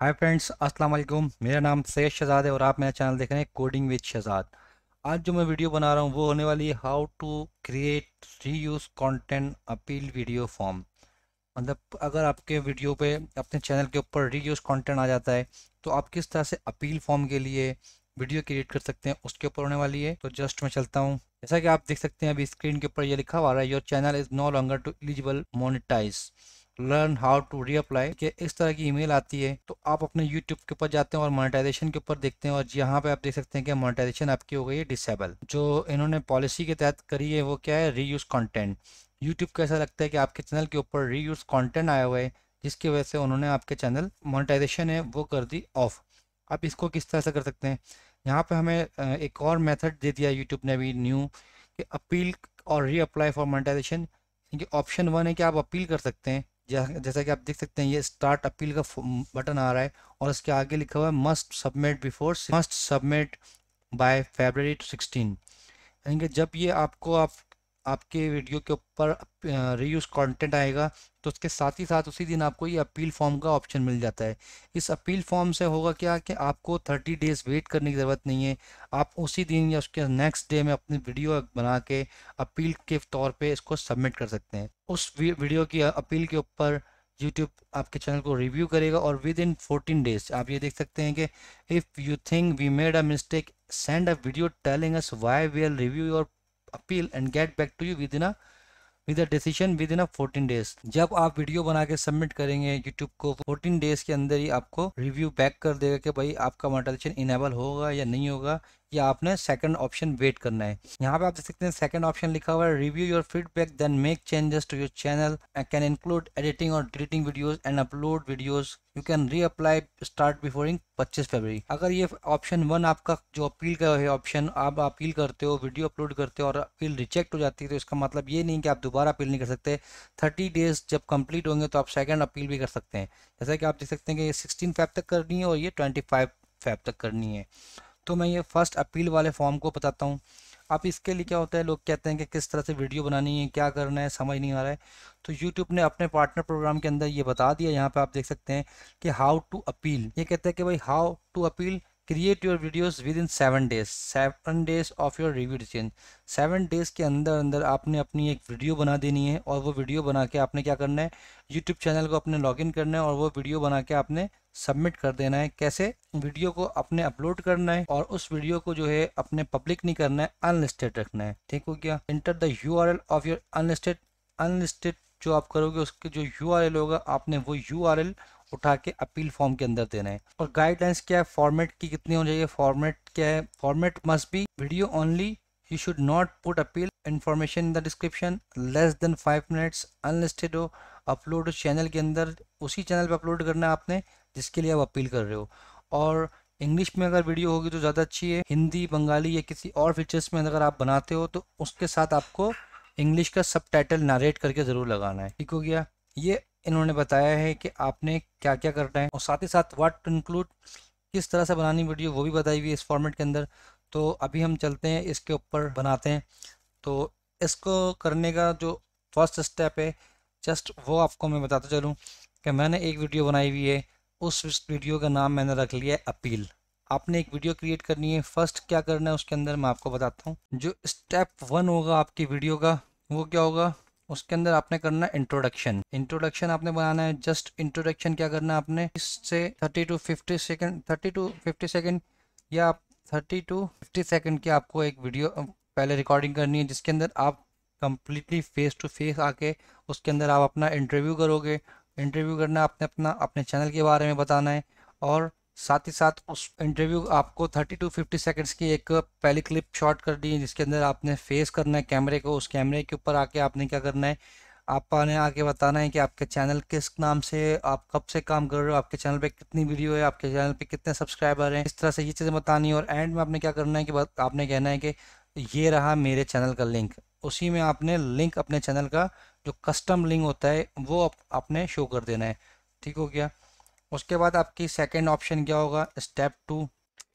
hi friends अस्सलाम वालेकुम मेरा नाम सैयद शहजाद है और आप मेरा चैनल देख रहे हैं कोडिंग विद शहजाद आज जो मैं वीडियो बना रहा हूँ वो होने वाली है how to create reuse content appeal video form मतलब अगर आपके वीडियो पे अपने चैनल के ऊपर री यूज़ कॉन्टेंट आ जाता है तो आप किस तरह से अपील फॉर्म के लिए वीडियो क्रिएट कर सकते हैं उसके ऊपर होने वाली है तो जस्ट मैं चलता हूँ जैसा कि आप देख सकते हैं अभी स्क्रीन के ऊपर ये लिखा हुआ रहा है your channel is no longer to eligible monetize learn how to reapply कि इस तरह की ईमेल आती है तो आप अपने यूट्यूब के ऊपर जाते हैं और मोनेटाइजेशन के ऊपर देखते हैं और यहाँ पे आप देख सकते हैं कि मोनेटाइजेशन आपकी हो गई है डिसेबल जो इन्होंने पॉलिसी के तहत करी है वो क्या है रीयूज कंटेंट यूट्यूब को ऐसा लगता है कि आपके चैनल के ऊपर रीयूज कॉन्टेंट आया हुआ है जिसकी वजह से उन्होंने आपके चैनल मोनेटाइजेशन है वो कर दी ऑफ आप इसको किस तरह से कर सकते हैं यहाँ पे हमें एक और मेथड दे दिया यूट्यूब ने भी न्यू कि अपील और reapply for monetization option one है कि आप अपील कर सकते हैं जैसा कि आप देख सकते हैं ये स्टार्ट अपील का बटन आ रहा है और इसके आगे लिखा हुआ है must submit before must submit by Feb sixteen यानी कि जब ये आपको आप आपके वीडियो के ऊपर रीयूज कंटेंट आएगा तो उसके साथ ही साथ उसी दिन आपको ये अपील फॉर्म का ऑप्शन मिल जाता है इस अपील फॉर्म से होगा क्या कि आपको थर्टी डेज वेट करने की ज़रूरत नहीं है आप उसी दिन या उसके नेक्स्ट डे में अपनी वीडियो बना के अपील के तौर पर इसको सबमिट कर सकते हैं उस वीडियो की अपील के ऊपर यूट्यूब आपके चैनल को रिव्यू करेगा और विद इन फोर्टीन डेज आप ये देख सकते हैं कि if you think we made a mistake send a video telling us why we'll review your appeal and get back to you within with a decision within a fourteen days जब आप video बना के submit करेंगे YouTube को fourteen days के अंदर ही आपको review back कर देगा कि भाई आपका मोटाइजेशन इनेबल होगा या नहीं होगा या आपने सेकंड ऑप्शन वेट करना है यहाँ पे आप देख सकते हैं सेकंड ऑप्शन लिखा हुआ है review your feedback then make changes to your channel can include editing और deleting videos and upload videos you can reapply start बिफोरिंग पच्चीस फरवरी अगर ये ऑप्शन वन आपका जो अपील का है ऑप्शन आप अपील करते हो वीडियो अपलोड करते हो और अपील रिजेक्ट हो जाती है तो इसका मतलब ये नहीं कि आप दोबारा अपील नहीं कर सकते थर्टी डेज जब कंप्लीट होंगे तो आप सेकेंड अपील भी कर सकते हैं जैसा कि आप देख सकते हैं कि ये सिक्सटीन फाइव तक करनी है और ये ट्वेंटी फाइव फाइव तक करनी है तो मैं ये फर्स्ट अपील वाले फॉर्म को बताता हूँ आप इसके लिए क्या होता है लोग कहते हैं कि किस तरह से वीडियो बनानी है क्या करना है समझ नहीं आ रहा है तो यूट्यूब ने अपने पार्टनर प्रोग्राम के अंदर ये बता दिया यहाँ पे आप देख सकते हैं कि हाउ टू अपील ये कहते हैं कि भाई how to appeal your videos within seven days seven days of your review decision seven days के अंदर अंदर आपने अपनी एक वीडियो बना देनी है और वो वीडियो बना के आपने क्या करना है यूट्यूब चैनल को अपने लॉग इन करना है और वो वीडियो बना के आपने सबमिट कर देना है कैसे वीडियो को अपने अपलोड करना है और उस वीडियो को जो है अपने पब्लिक नहीं करना है अनलिस्टेड रखना है ठीक हो गया enter the U R L of your unlisted unlisted जो आप करोगे उसके जो यू आर एल होगा आपने वो यू आर एल उठा के अपील फॉर्म के अंदर देना है और गाइडलाइंस क्या है फॉर्मेट की कितनी होनी चाहिए फॉर्मेट क्या है format must be video only you should not put appeal information in the description less than five minutes unlisted हो अपलोड चैनल के अंदर उसी चैनल पे अपलोड करना है आपने जिसके लिए आप अपील कर रहे हो और इंग्लिश में अगर वीडियो होगी तो ज़्यादा अच्छी है हिंदी बंगाली या किसी और फीचर्स में अगर आप बनाते हो तो उसके साथ आपको इंग्लिश का सब टाइटल नारेट करके ज़रूर लगाना है ठीक हो गया ये इन्होंने बताया है कि आपने क्या क्या करना है और साथ ही साथ वाट टू इंक्लूड किस तरह से बनानी वीडियो वो भी बताई हुई है इस फॉर्मेट के अंदर तो अभी हम चलते हैं इसके ऊपर बनाते हैं तो इसको करने का जो फर्स्ट स्टेप है जस्ट वो आपको मैं बताता चलूँ कि मैंने एक वीडियो बनाई हुई है उस वीडियो का नाम मैंने रख लिया है अपील आपने एक वीडियो क्रिएट करनी है फर्स्ट क्या करना है उसके अंदर मैं आपको बताता हूँ जो स्टेप वन होगा आपकी वीडियो का वो क्या होगा उसके अंदर आपने करना इंट्रोडक्शन इंट्रोडक्शन आपने बनाना है जस्ट इंट्रोडक्शन क्या करना है आपने इससे thirty to fifty second thirty to fifty second या थर्टी टू फिफ्टी सेकेंड की आपको एक वीडियो पहले रिकॉर्डिंग करनी है जिसके अंदर आप कंप्लीटली फेस टू फेस आके उसके अंदर आप अपना इंटरव्यू करोगे इंटरव्यू करना आपने अपना अपने चैनल के बारे में बताना है और साथ ही साथ उस इंटरव्यू आपको 30 टू 50 सेकंड्स की एक पहली क्लिप शॉट कर दी जिसके अंदर आपने फेस करना है कैमरे को उस कैमरे के ऊपर आके आपने क्या करना है आपने आके बताना है कि आपके चैनल किस नाम से आप कब से काम कर रहे हो आपके चैनल पे कितनी वीडियो है आपके चैनल पे कितने सब्सक्राइबर हैं इस तरह से ये चीज़ें बतानी है और एंड में आपने क्या करना है कि आपने कहना है कि ये रहा मेरे चैनल का लिंक उसी में आपने लिंक अपने चैनल का जो कस्टम लिंक होता है वो आपने शो कर देना है ठीक हो गया उसके बाद आपकी सेकेंड ऑप्शन क्या होगा स्टेप टू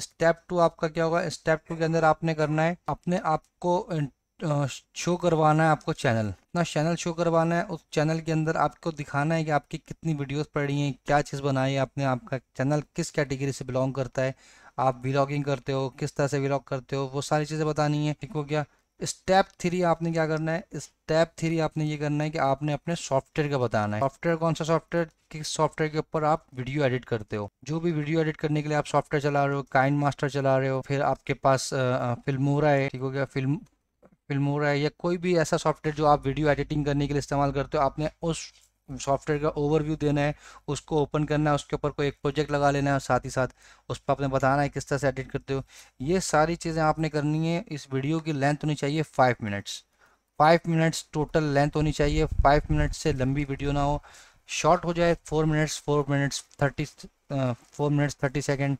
स्टेप टू आपका क्या होगा स्टेप टू के अंदर आपने करना है अपने आपको शो करवाना है आपको चैनल ना चैनल शो करवाना है उस चैनल के अंदर आपको दिखाना है कि आपकी कितनी वीडियोस पड़ी हैं क्या चीज़ बनाई है आपने आपका चैनल किस कैटेगरी से बिलोंग करता है आप व्लॉगिंग करते हो किस तरह से व्लॉग करते हो वो सारी चीज़ें बतानी है ठीक हो गया स्टेप थ्री आपने क्या करना है स्टेप थ्री आपने ये करना है कि आपने अपने सॉफ्टवेयर का बताना है सॉफ्टवेयर कौन सा सॉफ्टवेयर किस सॉफ्टवेयर के ऊपर आप वीडियो एडिट करते हो जो भी वीडियो एडिट करने के लिए आप सॉफ्टवेयर चला रहे हो काइन मास्टर चला रहे हो फिर आपके पास फिल्मोरा है ठीक हो गया फिल्म फिल्मोरा है या कोई भी ऐसा सॉफ्टवेयर जो आप वीडियो एडिटिंग करने के लिए इस्तेमाल करते हो आपने उस सॉफ्टवेयर का ओवरव्यू देना है उसको ओपन करना है उसके ऊपर कोई एक प्रोजेक्ट लगा लेना है और साथ ही साथ उस पर आपने बताना है किस तरह से एडिट करते हो ये सारी चीज़ें आपने करनी है इस वीडियो की लेंथ होनी चाहिए five minutes five minutes total length होनी चाहिए फाइव मिनट्स से लंबी वीडियो ना हो शॉर्ट हो जाए four minutes four minutes thirty four minutes thirty second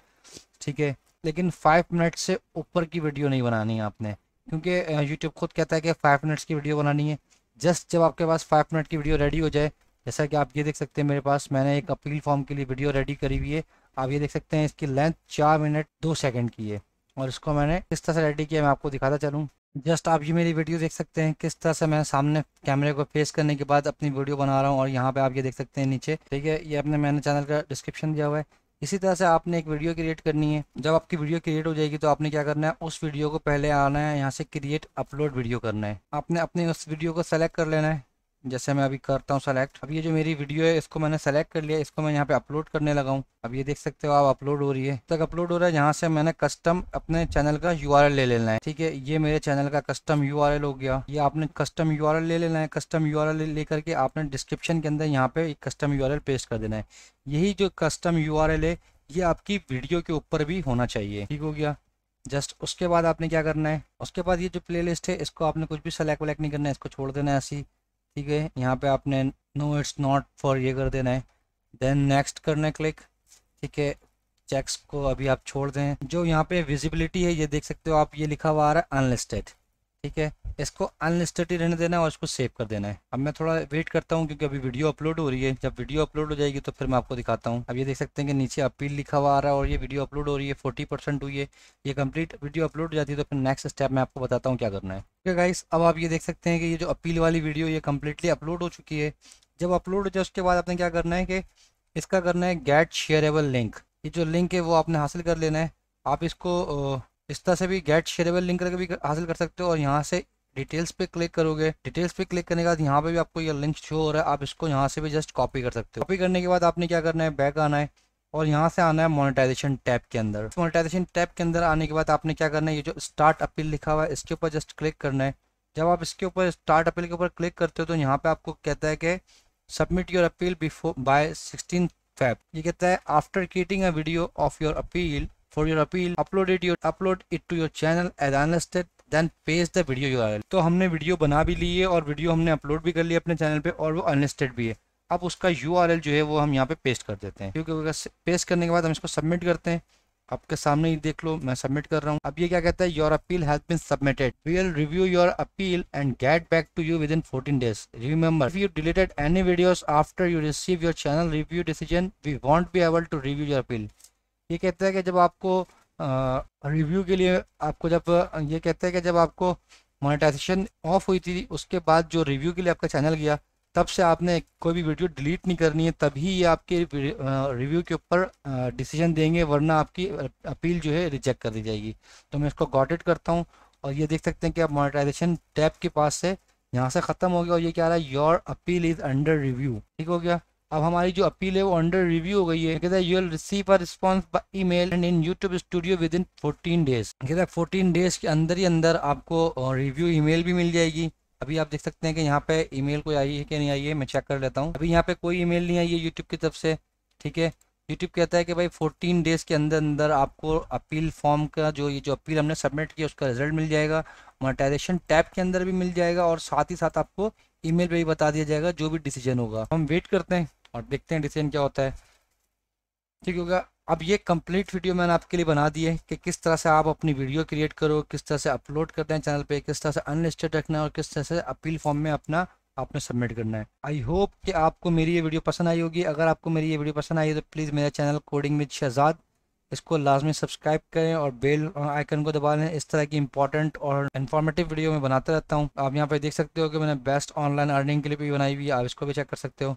ठीक है लेकिन फाइव मिनट से ऊपर की वीडियो नहीं बनानी है आपने क्योंकि यूट्यूब खुद कहता है कि फाइव मिनट्स की वीडियो बनानी है जस्ट जब आपके पास फाइव मिनट की वीडियो रेडी हो जाए जैसा कि आप ये देख सकते हैं मेरे पास मैंने एक अपील फॉर्म के लिए वीडियो रेडी करी हुई है आप ये देख सकते हैं इसकी लेंथ चार मिनट दो सेकंड की है और इसको मैंने किस तरह से रेडी किया मैं आपको दिखाता चलूँ जस्ट आप ये मेरी वीडियो देख सकते हैं किस तरह से मैं सामने कैमरे को फेस करने के बाद अपनी वीडियो बना रहा हूँ और यहाँ पे आप ये देख सकते हैं नीचे ठीक है ये अपने मैंने चैनल का डिस्क्रिप्शन दिया हुआ है इसी तरह से आपने एक वीडियो क्रिएट करनी है जब आपकी वीडियो क्रिएट हो जाएगी तो आपने क्या करना है उस वीडियो को पहले आना है यहाँ से क्रिएट अपलोड वीडियो करना है आपने अपने उस वीडियो को सेलेक्ट कर लेना है जैसे मैं अभी करता हूँ सेलेक्ट अब ये जो मेरी वीडियो है इसको मैंने सेलेक्ट कर लिया इसको मैं यहाँ पे अपलोड करने लगा हूँ अब ये देख सकते हो आप अपलोड हो रही है तक अपलोड हो रहा है यहाँ से मैंने कस्टम अपने चैनल का यू ले लेना है ठीक है ये मेरे चैनल का कस्टम यू हो गया ये आपने कस्टम यू ले लेना है कस्टम यू लेकर के आपने डिस्क्रिप्शन के अंदर यहाँ पे कस्टम यू पेस्ट कर देना है यही जो कस्टम यू है ये आपकी वीडियो के ऊपर भी होना चाहिए ठीक हो गया जस्ट उसके बाद आपने क्या करना है उसके बाद ये जो प्लेलिस्ट है इसको आपने कुछ भी सेलेक्ट वेलेक्ट नहीं करना है इसको छोड़ देना है ऐसी ठीक है यहाँ पे आपने नो इट्स नॉट फॉर ये कर देना है देन नेक्स्ट करना है क्लिक ठीक है चेक्स को अभी आप छोड़ दें जो यहाँ पे विजिबिलिटी है ये देख सकते हो आप ये लिखा हुआ आ रहा है अनलिस्टेड ठीक है इसको अनलिस्टेड ही रहने देना है और इसको सेव कर देना है अब मैं थोड़ा वेट करता हूँ क्योंकि अभी वीडियो अपलोड हो रही है जब वीडियो अपलोड हो जाएगी तो फिर मैं आपको दिखाता हूँ अब ये देख सकते हैं कि नीचे अपील लिखा हुआ आ रहा है और ये वीडियो अपलोड हो रही है फोर्टी परसेंट हुई है ये कम्प्लीट वीडियो अपलोड हो जाती है तो फिर नेक्स्ट स्टेप मैं आपको बताता हूँ क्या करना है ठीक है गाइस अब आप ये देख सकते हैं कि ये जो अपील वाली वीडियो ये कम्प्लीटली अपलोड हो चुकी है जब अपलोड हो जाए उसके बाद आपने क्या करना है कि इसका करना है गेट शेयरेबल लिंक ये जो लिंक है वो आपने हासिल कर लेना है आप इसको इस तरह से भी गेट शेयरेबल लिंक करके भी हासिल कर सकते हो और यहाँ से डिटेल्स पे क्लिक करोगे डिटेल्स पे क्लिक करने के बाद यहाँ पे भी आपको ये लिंक शो हो रहा है आप इसको यहाँ से भी जस्ट कॉपी कर सकते हो कॉपी करने के बाद आपने क्या करना है बैक आना है और यहाँ से आना है मोनेटाइजेशन टैब के अंदर मोनेटाइजेशन टैब के अंदर आने के बाद आपने क्या करना है ये जो स्टार्ट अपील लिखा हुआ है इसके ऊपर जस्ट क्लिक करना है जब आप इसके ऊपर स्टार्ट अपील के ऊपर क्लिक करते हो तो यहाँ पे आपको कहता है कि submit your appeal before by sixteen Feb ये कहता है after creating a video of your appeal for your appeal upload it your upload it to your channel as unlisted then page the video you तो हमने video बना भी ली है और video हमने अपलोड भी कर लिया अपने चैनल पे और वो अनलिस्टेड भी है अब उसका यू जो है वो हम यहाँ पे पेस्ट कर देते हैं क्योंकि पेस्ट करने के बाद हम इसको सबमिट करते हैं आपके सामने ही देख लो मैं सबमिट कर रहा हूँ अब ये क्या कहता है your appeal has been submitted we will review your appeal and get back to you within 14 days remember if you deleted any videos after you receive your channel review decision we won't be able to review your appeal ये कहता है कि जब आपको review के लिए आपको जब ये कहते हैं कि जब आपको मोनेटाइजेशन ऑफ हुई थी उसके बाद जो रिव्यू के लिए आपका चैनल गया तब से आपने कोई भी वीडियो डिलीट नहीं करनी है तभी ये आपके रिव्यू के ऊपर डिसीजन देंगे वरना आपकी अपील जो है रिजेक्ट कर दी जाएगी तो मैं इसको गॉडेड करता हूँ और ये देख सकते हैं कि आप मोनेटाइजेशन टैब के पास से यहाँ से ख़त्म हो गया और ये क्या रहा है your appeal is under review ठीक हो गया अब हमारी जो अपील है वो अंडर रिव्यू हो गई है you will receive a response by email and in YouTube studio within fourteen days कहता है फोर्टीन डेज के अंदर ही अंदर आपको रिव्यू ईमेल भी मिल जाएगी अभी आप देख सकते हैं कि यहाँ पे ईमेल कोई आई है कि नहीं आई है मैं चेक कर लेता हूँ अभी यहाँ पे कोई ईमेल नहीं आई है यूट्यूब की तरफ से ठीक है यूट्यूब कहता है कि भाई फोर्टीन डेज़ के अंदर अंदर आपको अपील फॉर्म का जो ये जो अपील हमने सबमिट किया उसका रिजल्ट मिल जाएगा मोनेटाइजेशन टैब के अंदर भी मिल जाएगा और साथ ही साथ आपको ईमेल पे भी बता दिया जाएगा जो भी डिसीजन होगा हम वेट करते हैं और देखते हैं डिसीजन क्या होता है ठीक होगा अब ये कंप्लीट वीडियो मैंने आपके लिए बना दी है कि किस तरह से आप अपनी वीडियो क्रिएट करो किस तरह से अपलोड करते हैं चैनल पे किस तरह से अनलिस्टेड रखना है और किस तरह से अपील फॉर्म में अपना आपने सबमिट करना है आई होप कि आपको मेरी ये वीडियो पसंद आई होगी अगर आपको मेरी ये वीडियो पसंद आई है तो प्लीज़ मेरा चैनल कोडिंग विद शहजाद इसको लाजमी सब्सक्राइब करें और बेल आइकन को दबा लें इस तरह की इंपॉर्टेंट और इन्फॉर्मेटिव वीडियो में बनाते रहता हूँ आप यहाँ पर देख सकते हो कि मैंने बेस्ट ऑनलाइन अर्निंग के लिए भी बनाई हुई है आप इसको भी चेक कर सकते हो